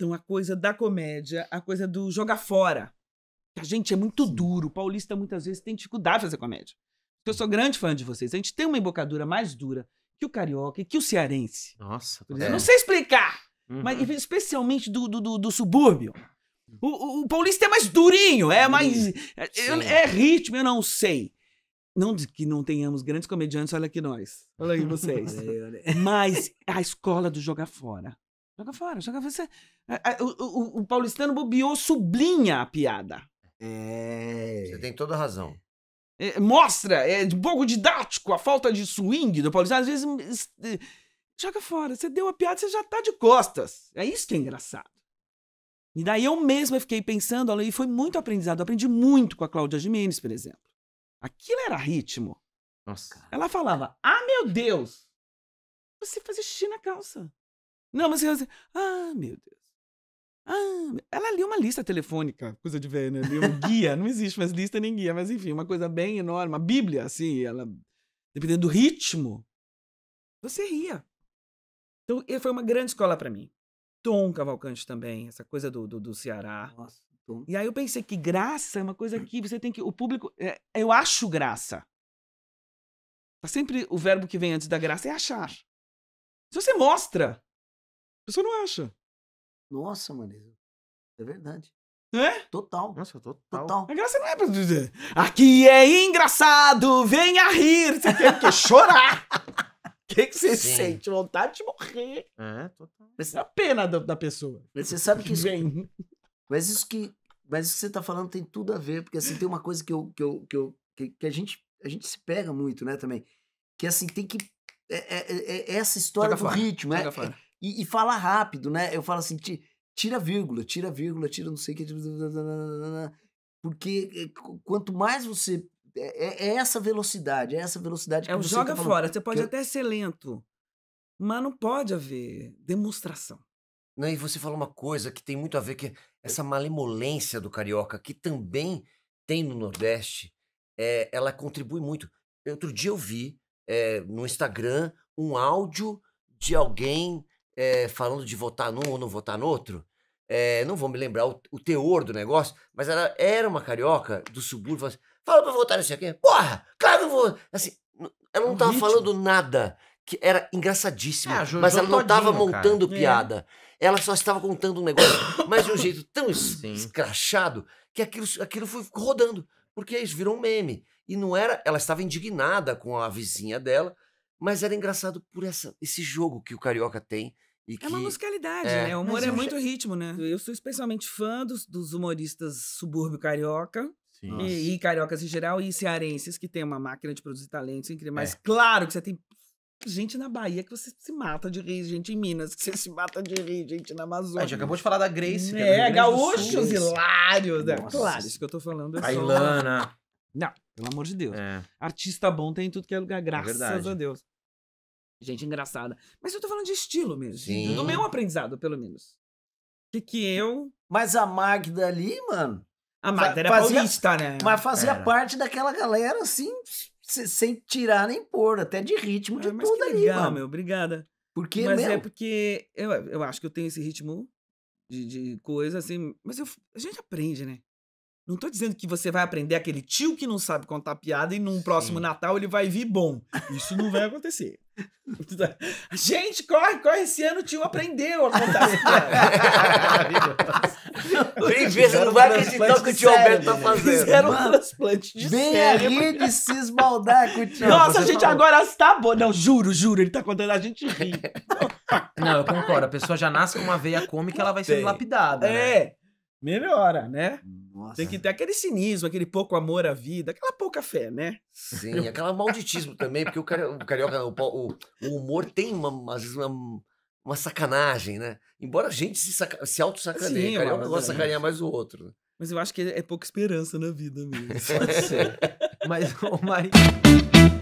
Então, a coisa da comédia, a coisa do jogar fora. A gente é muito Sim. duro. O paulista muitas vezes tem dificuldade de fazer comédia. Eu sou grande fã de vocês. A gente tem uma embocadura mais dura que o carioca e que o cearense. Nossa, é. não sei explicar, uhum. mas especialmente do, do, do, do subúrbio. O, o, o, paulista é mais durinho, é mais. É, é, ritmo, eu não sei. Não que não tenhamos grandes comediantes, olha aqui nós. Olha aí vocês. mas a escola do jogar fora. Joga fora, joga fora. Você... É, é, o, o, o, paulistano bobeou, sublinha a piada. É. Você tem toda a razão. É, mostra, é um pouco didático a falta de swing do paulistano. Às vezes. É, joga fora, você deu a piada, você já tá de costas. É isso que é engraçado. E daí eu mesma fiquei pensando, e foi muito aprendizado. Eu aprendi muito com a Cláudia Jimenez, por exemplo. Aquilo era ritmo. Nossa. Ela falava: Ah, meu Deus! Você fazia xixi na calça. Não, mas eu... Ah, meu Deus. Ah, ela lia uma lista telefônica, coisa de ver, né? Lia um guia, não existe mais lista nem guia, mas enfim, uma coisa bem enorme, uma bíblia, assim, ela... Dependendo do ritmo, você ria. Então, foi uma grande escola para mim. Tom Cavalcante também, essa coisa do, do, do Ceará. Nossa, Tom. E aí eu pensei que graça é uma coisa que você tem que. O público. É, eu acho graça. Tá sempre o verbo que vem antes da graça é achar. Se você mostra, pessoa não acha. Nossa, Maneza. É verdade. É? Total. Nossa, total. total. A graça não é pra dizer. Aqui é engraçado, venha rir. Você tem que chorar. O que, que você Sim. sente? Vontade de morrer. É, total. Mas, é a pena da, da pessoa. Você sabe que isso. Vem. Mas isso que. Mas isso que você tá falando tem tudo a ver, porque assim, tem uma coisa que eu. que, eu, que, eu, que, que a, gente, a gente se pega muito, né, também. Que assim, tem que. É, é, é, é essa história Joga do fora. ritmo. Joga é, é fora. é e, e fala rápido, né? Eu falo assim, tira vírgula, tira vírgula, tira não sei o que. Porque eh, quanto mais você. É, é, é essa velocidade, é essa velocidade é que é, você tá joga tá fora. Você pode que... até ser lento, mas não pode haver demonstração. Não, e você falou uma coisa que tem muito a ver que é essa malemolência do carioca, que também tem no Nordeste, é, ela contribui muito. Outro dia eu vi é, no Instagram um áudio de alguém é, falando de votar num ou não votar no outro. É, não vou me lembrar o, o, teor do negócio, mas ela era uma carioca do subúrbio. Assim, Fala pra votar nesse aqui. Porra, claro que eu vou. Assim, ela não um tava ritmo. falando nada que era engraçadíssimo, é, mas ela não estava montando cara. É. piada. É. Ela só estava contando um negócio, mas de um jeito tão Sim. escrachado que aquilo, aquilo foi rodando, porque isso virou um meme. E não era, ela estava indignada com a vizinha dela mas era engraçado por essa, esse jogo que o carioca tem. E é que... uma musicalidade, é. né? O humor é muito ritmo, né? Eu sou especialmente fã dos, dos humoristas subúrbio carioca. E, e, cariocas em geral, e cearenses que tem uma máquina de produzir talentos incrível. Mas é. claro que você tem gente na Bahia que você se mata de rir, gente em Minas que você se mata de rir, gente na Amazônia. A gente acabou de falar da Grace. É, é gaúchos hilários. Né? Claro, isso que eu tô falando. É a Ilana. Não, pelo amor de Deus. É. Artista bom tem tudo que é lugar, é graças é a Deus. Gente engraçada. Mas eu tô falando de estilo mesmo. Sim. Do então, é meu aprendizado, pelo menos. Que que eu. Mas a Magda ali, mano. A Magda era fazia, paulista, né? Mas fazia era. parte daquela galera, assim, sem tirar nem pôr, até de ritmo de é, tudo ali, mano. meu, obrigada. Porque Mas mesmo? é porque eu, eu acho que eu tenho esse ritmo de, de coisa, assim. Mas eu, a gente aprende, né? Não tô dizendo que você vai aprender aquele tio que não sabe contar piada e num próximo Natal ele vai vir bom. Isso não vai acontecer. Gente, corre, corre. Esse ano o tio aprendeu a contar piada. Tem vezes não vai acreditar que o tio Alberto tá né? fazendo. Fizeram um transplante de Vem cérebro. Vem de se esmaldar com o tio. Nossa, a gente falou. agora está bom. Não, juro, juro. Ele tá contando, a gente ri. Não, eu concordo. A pessoa já nasce com uma veia cômica ela vai sendo lapidada. Né? É. Né? melhora, né? Nossa. Tem que ter aquele cinismo, aquele pouco amor à vida, aquela pouca fé, né? Sim, Eu... aquela malditismo também, porque o, cari... o carioca, o, o, o, humor tem uma, às vezes uma, uma sacanagem, né? Embora a gente se, se auto-sacaneie, o carioca gosta de sacanear mais o outro. Né? Mas eu acho que é pouca esperança na vida mesmo. Pode ser. Mas o Marinho...